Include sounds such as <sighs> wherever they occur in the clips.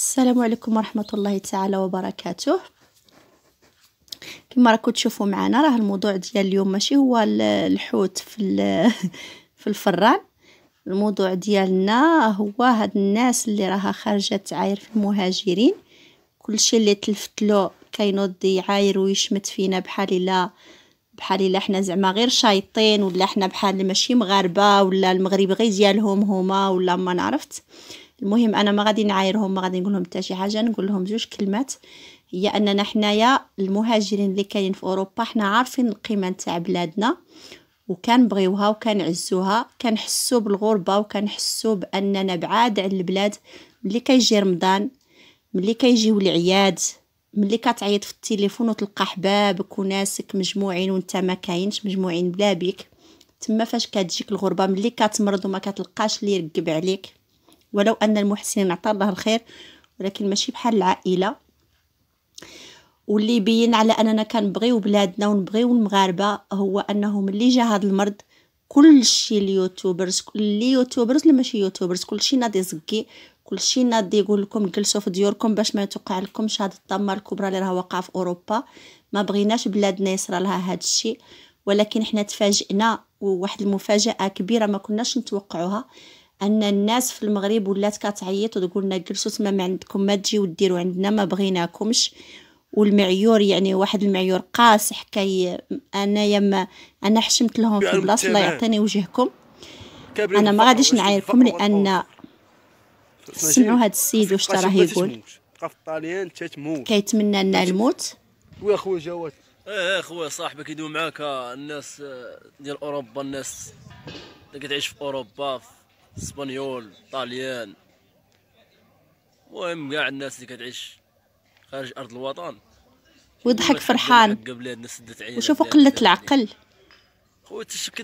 السلام عليكم ورحمة الله تعالى وبركاته كما راكم تشوفوا معنا راه الموضوع ديال اليوم ماشي هو الحوت في <laughs> في الفران الموضوع ديالنا هو هاد الناس اللي راها خارجه تعاير في المهاجرين كلشي اللي تلفت له كينوض يعاير ويشمت فينا بحال الا بحال الا حنا زعما غير شايطين ولا حنا بحال ماشي مغاربه ولا المغرب غير ديالهم هما ولا ما نعرفت المهم انا ما غادي نعايرهم ما غادي نقول لهم حتى شي حاجه نقول لهم جوج كلمات هي اننا حنايا المهاجرين اللي كاينين في اوروبا حنا عارفين القيمه نتاع بلادنا عزوها كان حسوا بالغربه حسوا باننا بعاد على البلاد ملي كيجي رمضان ملي كيجيو العياد ملي كتعيط في التليفون وتلقى حبابك وناسك مجموعين وانت ما كاينش مجموعين بلا بيك تما فاش كتجيك الغربه ملي كتمرض وما كتلقاش اللي يرقب عليك ولو أن المحسنين عطى الله الخير ولكن ماشي بحال العائلة واللي يبين على أننا كنبغيو بلادنا ونبغيو المغاربة هو أنه ملي جا هذا المرض كلشي اليوتيوبرز اللي يوتيوبرز اللي ماشي يوتيوبرز كلشي ناضي زكي كلشي ناضي يقول لكم جلسوا في ديوركم باش ما يتوقع لكم هاد الطامه الكبرى اللي راه واقعه في اوروبا ما بغيناش بلادنا يصرى لها هاد الشيء ولكن حنا تفاجئنا وواحد المفاجاه كبيره ما كناش نتوقعوها ان الناس في المغرب ولات كتعيط وتقول لنا جلسوا تما ما عندكم ما تجيو ديروا عندنا ما بغيناكمش والمعيور يعني واحد المعيور قاصح كي انايا ما انا حشمت لهم في يعني البلاصه الله يعطيني وجهكم انا ما غاديش نعايركم لان سمعوا هذا السيد واش راه يقول كيتمنى لنا الموت وي خويا جوات اه خويا صاحبك يدوي معاك الناس ديال اوروبا الناس اللي كتعيش في اوروبا في اسبانيول طاليان المهم كاع الناس اللي كتعيش خارج ارض الوطن ويضحك فرحان وشوفوا قلة العقل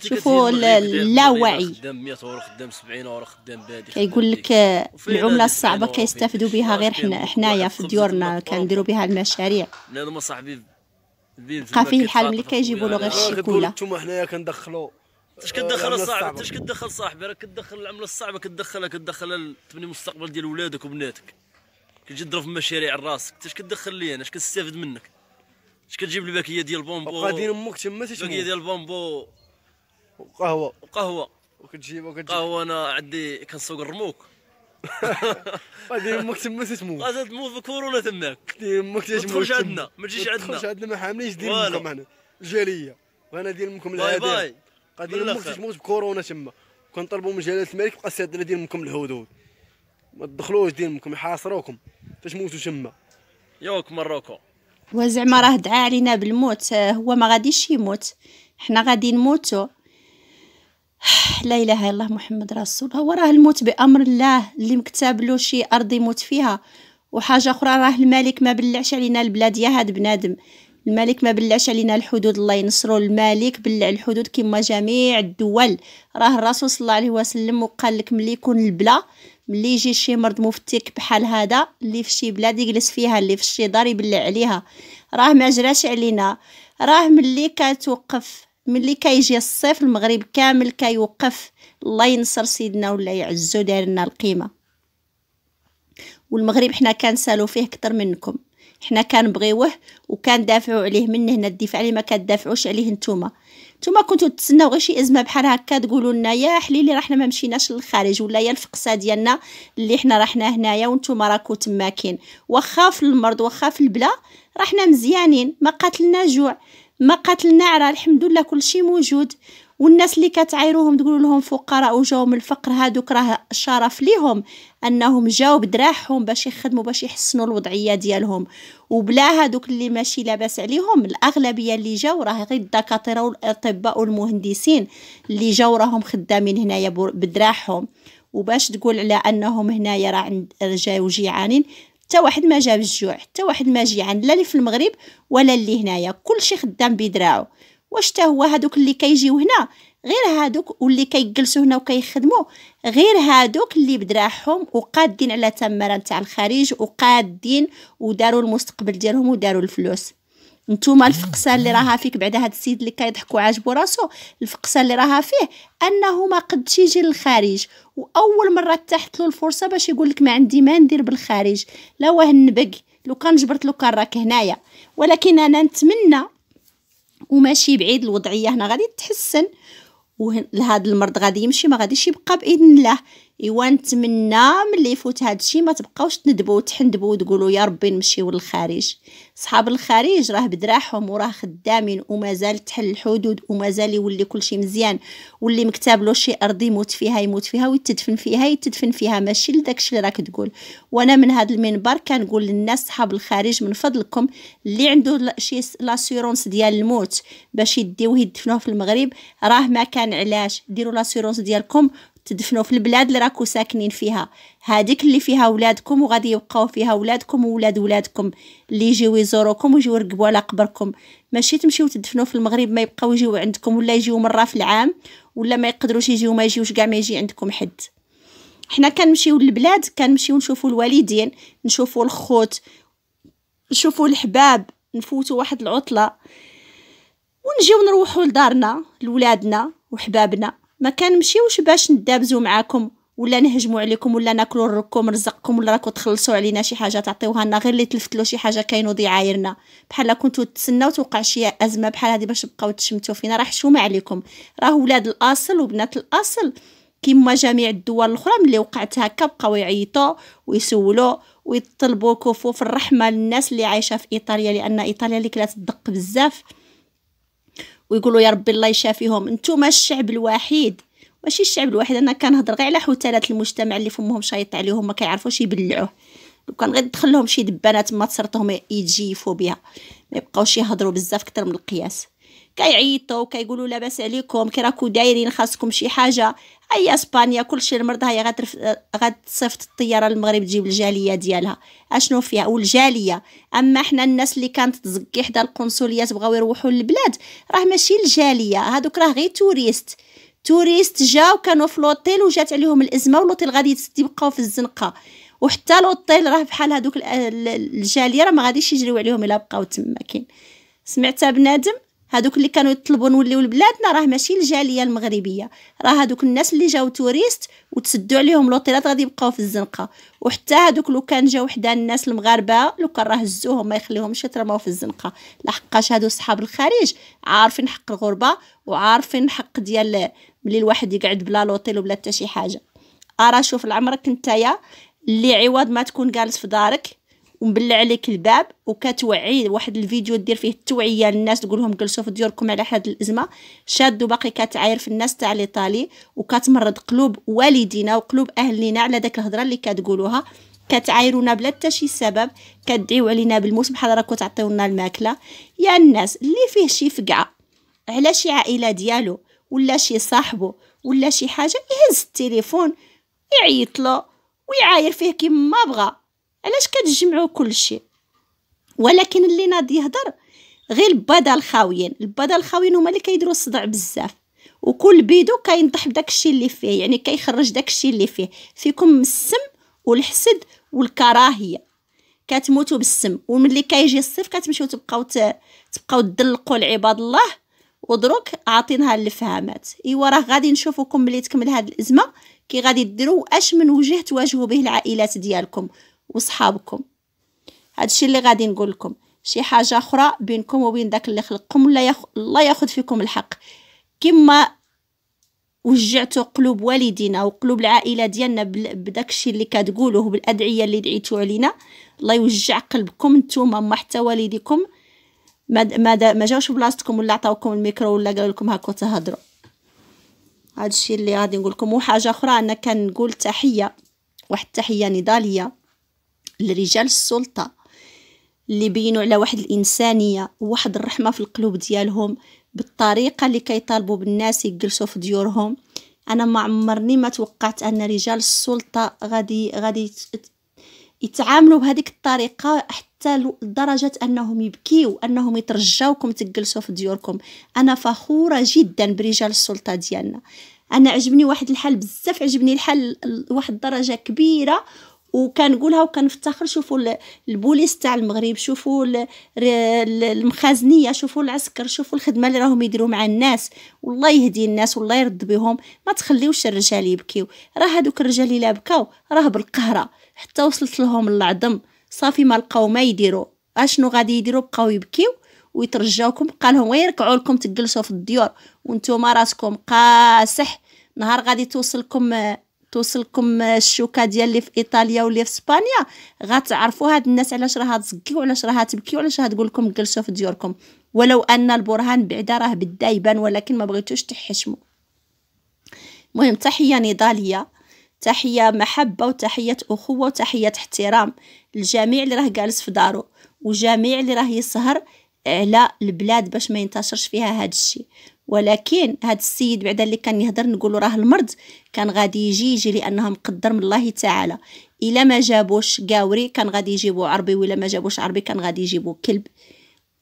شوفوا اللاوعي خدام 100 اورو خدام 70 اورو خدام بادي كيقول لك آه، العمله الصعبه كيستافدوا بها غير حنا حنايا في ديورنا كنديروا بها المشاريع لان صاحبي بقى الحال ملي كيجيبوا له غير آه، الشيكولا انتم حنايا كندخلوا انت شكون تدخل الصعب انت شكون تدخل صاحبي راك تدخل العمله الصعبه كتدخلها كتدخل تبني المستقبل ديال ولادك وبناتك كتجي تضرب في مشاريع راسك انت اش كتدخل لي انا اش كنستافد منك اش كتجيب لي باكيه ديال البومبو غادي امك تما تشمو باكيه ديال البومبو وقهوه وقهوه وكتجيب وكتجيب قهوه انا عندي كنسوق الرموك غادي <laughs> امك تما تموت غادي تموت كورونا تماك امك تموت تخرج عندنا ما تجيش عندنا ما تخرج عندنا ما حاملينش دير امكم هنا الجاليه وانا ديال امكم العاديه باي باي غادي امك تموت بكورونا تما كنطلبوا من جلاله الملك بقى السادره ديال منكم الهدود ما تدخلوش ديال منكم يحاصروكم تموتوا تما ياك مروكو وزعما راه دعا علينا بالموت آه، هو ما غاديش يموت حنا غادي نموتو <sighs> لا اله الا الله محمد رسول هو راه الموت بامر الله اللي مكتاب له شي ارض يموت فيها وحاجه اخرى راه الملك ما بلعش علينا البلاد يا هاد بنادم الملك ما بلاش علينا الحدود الله ينصرو الملك بلع الحدود كما جميع الدول راه الرسول صلى الله عليه وسلم وقال لك ملي يكون البلا ملي يجي شي مرض مفتك بحال هذا اللي في شي بلاد يجلس فيها اللي في شي دار يبلع عليها راه ما جراش علينا راه ملي كتوقف ملي كيجي الصيف المغرب كامل كيوقف الله ينصر سيدنا ولا يعزو داير لنا القيمه والمغرب حنا كنسالو فيه كتر منكم حنا كنبغيوه دافعوا عليه من هنا الدفاع اللي ما كتدافعوش عليه نتوما نتوما كنتو تتسناو غير شي ازمه بحال هكا تقولوا لنا يا حليلي راه حنا ما مشيناش للخارج ولا يا الفقسه ديالنا اللي حنا رحنا هنايا وانتوما راكو تماكين واخا في المرض واخا في البلا راه حنا مزيانين ما قاتلنا جوع ما قاتلنا عرى الحمد لله كلشي موجود والناس اللي كتعايروهم تقول لهم فقراء وجاو من الفقر هادوك راه شرف ليهم انهم جاو بدراعهم باش يخدموا باش يحسنوا الوضعيه ديالهم وبلا هادوك اللي ماشي لاباس عليهم الاغلبيه اللي جاو راه غير الدكاتره والاطباء والمهندسين اللي جاو راهم خدامين هنايا بدراعهم وباش تقول على انهم هنايا راه عند جاو جيعانين حتى واحد ما جاب الجوع حتى واحد ما جيعان لا اللي في المغرب ولا اللي هنايا كلشي خدام بدراعو واش حتى هو هادوك اللي كيجيو هنا غير هادوك واللي كيجلسوا هنا وكيخدموا غير هادوك اللي بدراعهم وقادين على تمره نتاع الخارج وقادين وداروا المستقبل ديالهم وداروا الفلوس نتوما الفقسه اللي راها فيك بعد هاد السيد اللي كيضحك وعاجبو راسو الفقسه اللي راها فيه انه ما قدش يجي للخارج واول مره تحت له الفرصه باش يقول لك ما عندي ما ندير بالخارج لا واه لو كان جبرت لو كان راك هنايا ولكن انا نتمنى وماشي بعيد الوضعيه هنا غادي تحسن وهذا المرض غادي يمشي ما غاديش يبقى باذن الله ايوا نتمنى ملي يفوت هادشي ما تبقاوش تندبوا وتحندبوا وتقولوا يا ربي نمشيو للخارج صحاب الخارج راه بدراحهم وراه خدامين ومازال تحل الحدود ومازال يولي كلشي مزيان واللي مكتاب له شي ارض يموت فيها يموت فيها ويتدفن فيها يتدفن فيها ماشي لداكشي اللي راك تقول وانا من هاد المنبر كنقول للناس صحاب الخارج من فضلكم اللي عنده شي لاسيرونس ديال الموت باش يديوه يدفنوه في المغرب راه ما كان علاش ديروا لاسيرونس ديالكم تدفنوا في البلاد اللي راكو ساكنين فيها هاديك اللي فيها ولادكم وغادي يبقاو فيها ولادكم وولاد ولادكم اللي يجيو يزوروكم ويجيو يرقبوا على قبركم ماشي تمشيو تدفنوا في المغرب ما يبقاو يجيو عندكم ولا يجيو مره في العام ولا ما يقدروش يجيو ما يجيوش كاع ما يجي عندكم حد حنا كنمشيو للبلاد كنمشيو نشوفو الوالدين نشوفو الخوت نشوفو الحباب نفوتو واحد العطله ونجيو نروحو لدارنا لولادنا وحبابنا ما كنمشيوش باش ندابزو معاكم ولا نهجموا عليكم ولا ناكلوا الركوم رزقكم ولا راكم تخلصوا علينا شي حاجه تعطيوها لنا غير اللي تلفتلو شي حاجه كاينو ضيعايرنا بحال كنتو تسناو توقع شي ازمه بحال هذه باش تبقاو تشمتوا فينا راه حشومه عليكم راه ولاد الاصل وبنات الاصل كما جميع الدول الاخرى ملي وقعت هكا بقاو يعيطوا ويسولوا ويطلبوا كفوف الرحمه للناس اللي عايشه في ايطاليا لان ايطاليا اللي كلات الدق بزاف ويقولوا يا ربي الله يشافيهم نتوما الشعب الوحيد ماشي الشعب الوحيد انا كنهضر غير على حتالات المجتمع اللي فمهم شايط عليهم ما كيعرفوش يبلعوه لو كان غير تدخل لهم شي دبانات ما تصرطهم يتجيفوا بها ما يبقاوش يهضروا بزاف كتر من القياس كيعيطوا كيقولوا لاباس عليكم كي راكو دايرين خاصكم شي حاجه هيا اسبانيا كلشي المرض هيا غترف غتصيفط الطياره للمغرب تجيب الجاليه ديالها اشنو فيها والجاليه اما حنا الناس اللي كانت تزكي حدا القنصليات بغاو يروحوا للبلاد راه ماشي الجاليه هادوك راه غير توريست توريست جاو كانوا في لوطيل وجات عليهم الازمه ولوطيل غادي يبقاو في الزنقه وحتى لوطيل راه بحال هادوك الجاليه راه ما غاديش يجريو عليهم الا بقاو تما كاين سمعتها بنادم هادوك اللي كانوا يطلبوا نوليو لبلادنا راه ماشي الجاليه المغربيه راه هادوك الناس اللي جاو توريست وتسدوا عليهم لوطيلات غادي يبقاو في الزنقه وحتى هادوك لو كان جاو حدا الناس المغاربه لو كان راه هزوهم ما يخليهمش يترموا في الزنقه لحقاش هادو صحاب الخارج عارفين حق الغربه وعارفين حق ديال ملي الواحد يقعد بلا لوطيل وبلا حتى شي حاجه ارى شوف لعمرك نتايا اللي عوض ما تكون جالس في دارك ومبلع عليك الباب وكتوعي واحد الفيديو دير فيه التوعيه للناس تقول لهم جلسوا في ديوركم على هذه الازمه شاد وباقي كتعاير في الناس تاع ليطالي وكتمرض قلوب والدينا وقلوب اهلنا على داك الهضره اللي كتقولوها كتعايرونا بلا حتى شي سبب كدعيو علينا بالموس بحال راكو تعطيونا الماكله يا الناس اللي فيه شي فقعه على شي عائله ديالو ولا شي صاحبه ولا شي حاجه يهز التليفون يعيط له ويعاير فيه كيما بغى علاش كتجمعوا كلشي ولكن اللي ناض يهضر غير البادا الخاويين البادا الخاويين هما اللي كيديروا الصداع بزاف وكل بيدو كينطح بداك الشيء اللي فيه يعني كيخرج داك الشيء اللي فيه فيكم السم والحسد والكراهيه كتموتوا بالسم وملي كيجي الصيف كتمشيو تبقاو تبقاو تدلقوا لعباد الله ودروك عاطينها للفهامات ايوا راه غادي نشوفكم ملي تكمل هاد الازمه كي غادي ديروا اش من وجه تواجهوا به العائلات ديالكم وصحابكم هادشي اللي غادي نقول لكم شي حاجه اخرى بينكم وبين داك اللي خلقكم لا يخ... الله ياخذ فيكم الحق كما وجعتوا قلوب والدينا وقلوب العائله ديالنا بداك الشيء اللي كتقولوه بالادعيه اللي دعيتوا علينا الله يوجع قلبكم نتوما ما حتى والديكم ما ما, ما جاوش بلاصتكم ولا عطاوكم الميكرو ولا قالوا لكم هاكو تهضروا هذا الشيء اللي غادي نقول لكم وحاجه اخرى انا كنقول تحيه واحد التحيه نضاليه لرجال السلطة اللي بينوا على واحد الإنسانية وواحد الرحمة في القلوب ديالهم بالطريقة اللي كيطالبوا بالناس يجلسوا في ديورهم أنا ما عمرني ما توقعت أن رجال السلطة غادي غادي يتعاملوا بهذيك الطريقة حتى لدرجة أنهم يبكيو أنهم يترجاوكم تجلسوا في ديوركم أنا فخورة جدا برجال السلطة ديالنا أنا عجبني واحد الحال بزاف عجبني الحال لواحد الدرجة كبيرة وكنقولها وكنفتخر شوفوا البوليس تاع المغرب شوفوا المخازنيه شوفوا العسكر شوفوا الخدمه اللي راهم يديروا مع الناس والله يهدي الناس والله يرد بهم ما تخليوش الرجال يبكيو راه هذوك الرجال الا بكاو راه بالقهره حتى وصلت لهم العظم صافي ما لقاو ما يديروا اشنو غادي يديروا بقاو يبكيو ويترجاوكم قال لهم ويركعوا لكم تجلسوا في الديور وانتم راسكم قاسح نهار غادي توصلكم آه، توصلكم الشوكه ديال اللي في ايطاليا واللي في اسبانيا غتعرفوا هاد الناس علاش راه تزكيو علاش راه وعلاش علاش تقول لكم جلسوا في ديوركم ولو ان البرهان بعدا راه بدا يبان ولكن ما بغيتوش تحشموا المهم تحيه نضاليه تحيه محبه وتحيه اخوه وتحيه احترام الجميع اللي راه جالس في دارو وجميع اللي راه يسهر على البلاد باش ما ينتشرش فيها هذا الشيء ولكن هذا السيد بعدا اللي كان يهضر نقولوا راه المرض كان غادي يجي يجي لانه مقدر من الله تعالى الا ما جابوش قاوري كان غادي يجيبوا عربي ولا ما جابوش عربي كان غادي يجيبوا كلب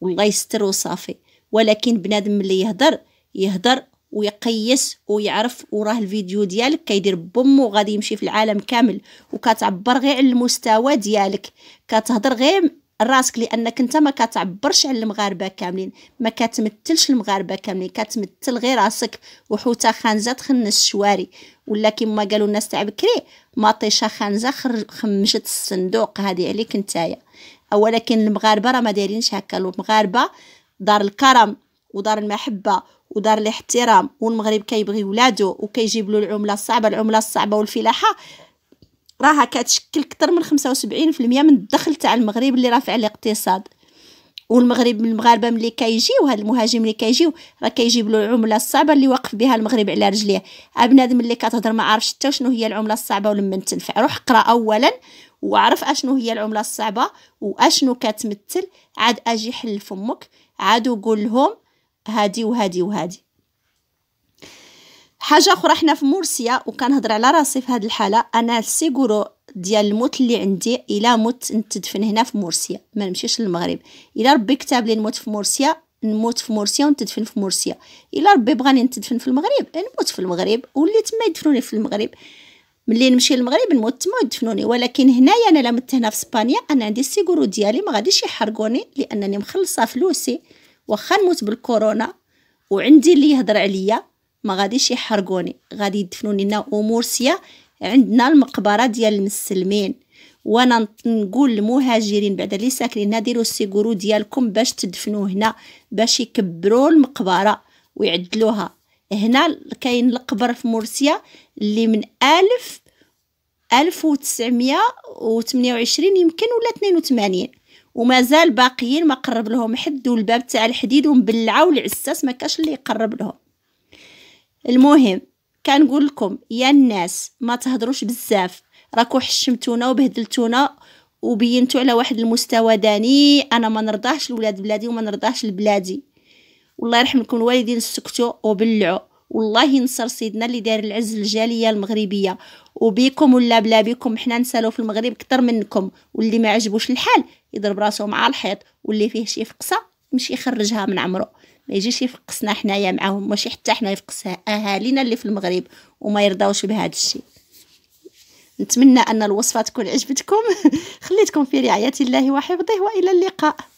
والله يستر وصافي ولكن بنادم اللي يهضر يهضر ويقيس ويعرف وراه الفيديو ديالك كيدير بوم وغادي يمشي في العالم كامل وكتعبر غير على المستوى ديالك كتهضر غير راسك لانك انت ما كتعبرش على المغاربه كاملين ما كتمثلش المغاربه كاملين كتمثل غير راسك وحوته خانزه تخنس الشواري ولا كما قالوا الناس تاع بكري مطيشه خانزه خمشت الصندوق هذه عليك نتايا ولكن المغاربه راه ما دايرينش هكا المغاربه دار الكرم ودار المحبه ودار الاحترام والمغرب كيبغي ولادو وكيجيب له العمله الصعبه العمله الصعبه والفلاحه راها كتشكل اكثر من 75% من الدخل تاع المغرب اللي رافع الاقتصاد والمغرب المغاربه ملي كيجيو هاد المهاجم اللي كيجيو راه كيجيب له العمله الصعبه اللي واقف بها المغرب على رجليه ابنادم اللي كتهضر ما عارفش حتى شنو هي العمله الصعبه ولمن تنفع روح قرا اولا وعرف اشنو هي العمله الصعبه واشنو كتمثل عاد اجي حل فمك عاد وقول لهم هادي وهادي وهادي حاجه اخرى حنا في مورسيا وكنهضر على راسي في هذه الحاله انا السيغورو ديال الموت اللي عندي الا مت نتدفن هنا في مورسيا ما نمشيش للمغرب الا ربي كتاب لي نموت في مورسيا نموت في مورسيا ونتدفن في مورسيا الا ربي بغاني نتدفن في المغرب نموت في المغرب واللي تما يدفنوني في المغرب ملي نمشي للمغرب نموت تما يدفنوني ولكن هنايا انا لمت مت هنا في اسبانيا انا عندي السيغورو ديالي ما غاديش يحرقوني لانني مخلصه فلوسي واخا نموت بالكورونا وعندي اللي يهضر عليا ما غاديش يحرقوني غادي يدفنوني هنا ومورسيا عندنا المقبره ديال المسلمين وانا نقول للمهاجرين بعد اللي ساكنين هنا ديروا السيغورو ديالكم باش تدفنوا هنا باش يكبروا المقبره ويعدلوها هنا كاين القبر في مورسيا اللي من ألف ألف وتسعمية وثمانية وعشرين يمكن ولا اثنين وثمانين ومازال باقيين ما قرب لهم حد والباب تاع الحديد ومبلعه والعساس ما كاش اللي يقرب لهم المهم كنقول لكم يا الناس ما تهضروش بزاف راكو حشمتونا وبهدلتونا وبينتو على واحد المستوى داني انا ما نرضاش لولاد بلادي وما نرضاش لبلادي والله يرحم لكم الوالدين سكتوا وبلعوا والله ينصر سيدنا اللي داير العز الجاليه المغربيه وبيكم ولا بلا بيكم حنا نسالو في المغرب كتر منكم واللي ما عجبوش الحال يضرب راسو مع الحيط واللي فيه شي فقصه مش يخرجها من عمرو ما يجيش يفقسنا حنايا معاهم ماشي حتى حنا يفقس اهالينا اللي في المغرب وما يرضاوش بهذا الشيء نتمنى ان الوصفه تكون عجبتكم <laughs> خليتكم في رعايه الله وحفظه والى اللقاء